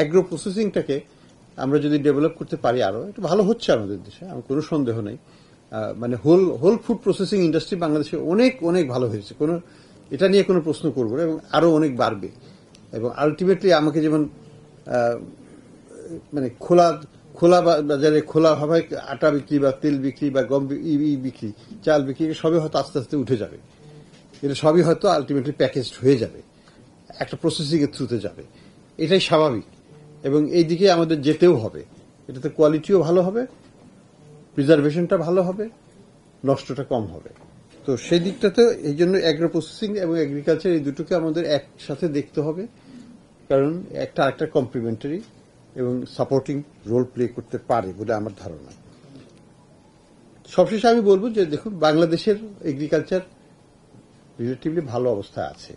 agro প্রসেসিংটাকে আমরা যদি develop করতে পারি আরও এটা ভালো হচ্ছে আমাদের দেশে আমার কোনো সন্দেহ নেই মানে whole whole food processing industry বাংলাদেশে অনেক অনেক ভালো হয়েছে কোনো এটা নিয়ে কোনো প্রশ্ন করব না এবং আরও অনেক বাড়বে এবং আলটিমেটলি আমাকে যেমন মানে খোলা খোলা বাজারে খোলা হবে আটা বিক্রি বা তেল বিক্রি বা গম ই বিক্রি চাল বিক্রি সবই হয়তো আস্তে আস্তে উঠে যাবে এটা সবই হয়তো আলটিমেটলি প্যাকেজড হয়ে যাবে একটা এর থ্রুতে যাবে এটাই স্বাভাবিক এবং এই দিকে আমাদের যেতেও হবে এটাতে কোয়ালিটিও ভালো হবে প্রিজার্ভেশনটা ভালো হবে নষ্টটা কম হবে তো সেই দিকটাতে এই জন্য অ্যাগ্রো প্রসেসিং এবং এগ্রিকালচার এই দুটোকে আমাদের একসাথে দেখতে হবে কারণ একটা আরেকটা কমপ্লিমেন্টারি এবং সাপোর্টিং রোল প্লে করতে পারে বলে আমার ধারণা সবশেষে আমি বলবো যে দেখুন বাংলাদেশের এগ্রিকালচার রিলেটিভলি ভালো অবস্থা আছে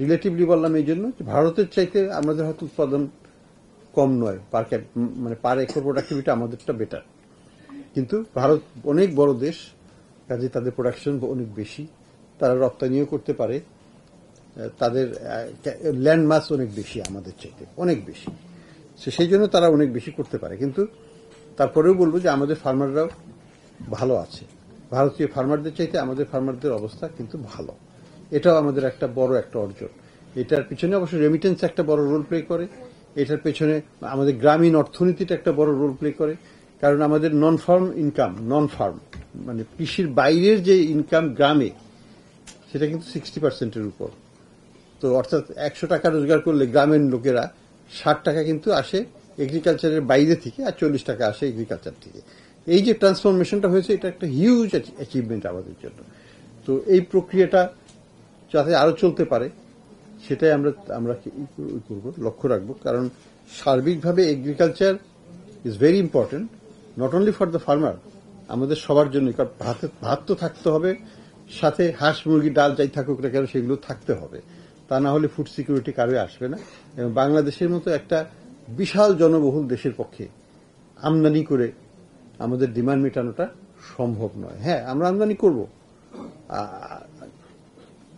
রিলেটিভলি বললাম এই জন্য ভারতের চাইতে আমাদের হয়তো উৎপাদন কম নয় পার মানে পার একর প্রোডাক্টিভিটি আমাদেরটা বেটার কিন্তু ভারত অনেক বড় দেশ কাজে তাদের প্রোডাকশন অনেক বেশি তারা রপ্তানিও করতে পারে তাদের ল্যান্ড মাস অনেক বেশি আমাদের চাইতে অনেক বেশি সেই জন্য তারা অনেক বেশি করতে পারে কিন্তু তারপরেও বলবো যে আমাদের ফার্মাররাও ভালো আছে ভারতীয় ফার্মারদের চাইতে আমাদের ফার্মারদের অবস্থা কিন্তু ভালো এটাও আমাদের একটা বড় একটা অর্জন এটার পিছনে অবশ্য রেমিটেন্স একটা বড় রোল প্লে করে এটার পেছনে আমাদের গ্রামীণ অর্থনীতিটা একটা বড় রোল প্লে করে কারণ আমাদের non farm income non farm মানে কৃষির বাইরের যে ইনকাম গ্রামে সেটা কিন্তু সিক্সটি পার্সেন্টের উপর তো অর্থাৎ একশো টাকা রোজগার করলে গ্রামের লোকেরা ষাট টাকা কিন্তু আসে এগ্রিকালচারের বাইরে থেকে আর চল্লিশ টাকা আসে এগ্রিকালচার থেকে এই যে ট্রান্সফরমেশনটা হয়েছে এটা একটা হিউজ অ্যাচিভমেন্ট আমাদের জন্য তো এই প্রক্রিয়াটা যাতে আরো চলতে পারে সেটাই আমরা আমরা করব লক্ষ্য রাখবো কারণ সার্বিকভাবে agriculture is very important not only for the farmer আমাদের সবার জন্য ভাত ভাত তো থাকতে হবে সাথে হাঁস মুরগি ডাল যাই থাকুক না কেন সেগুলো থাকতে হবে তা না হলে ফুড সিকিউরিটি কারো আসবে না এবং বাংলাদেশের মতো একটা বিশাল জনবহুল দেশের পক্ষে আমদানি করে আমাদের ডিমান্ড মেটানোটা সম্ভব নয় হ্যাঁ আমরা আমদানি করব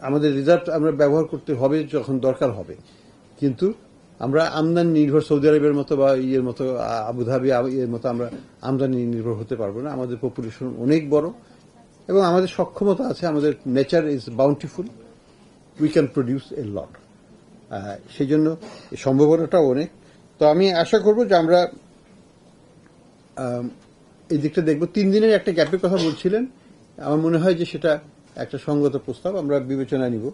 আমাদের রিজার্ভ আমরা ব্যবহার করতে হবে যখন দরকার হবে কিন্তু আমরা আমদানি নির্ভর সৌদি আরবের মতো বা ইয়ের মতো আবুধাবি এর মতো আমরা আমদানি নির্ভর হতে পারবো না আমাদের পপুলেশন অনেক বড় এবং আমাদের সক্ষমতা আছে আমাদের nature is bountiful we can produce a lot সেই জন্য সম্ভাবনাটাও অনেক তো আমি আশা করব যে আমরা এই দিকটা দেখব তিন দিনের একটা গ্যাপের কথা বলছিলেন আমার মনে হয় যে সেটা একটা সঙ্গত প্রস্তাব আমরা বিবেচনা নিব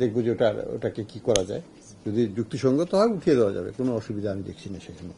দেখব যে ওটা ওটাকে কি করা যায় যদি যুক্তিসঙ্গত হয় উঠিয়ে দেওয়া যাবে কোনো অসুবিধা আমি দেখছি না সেখানে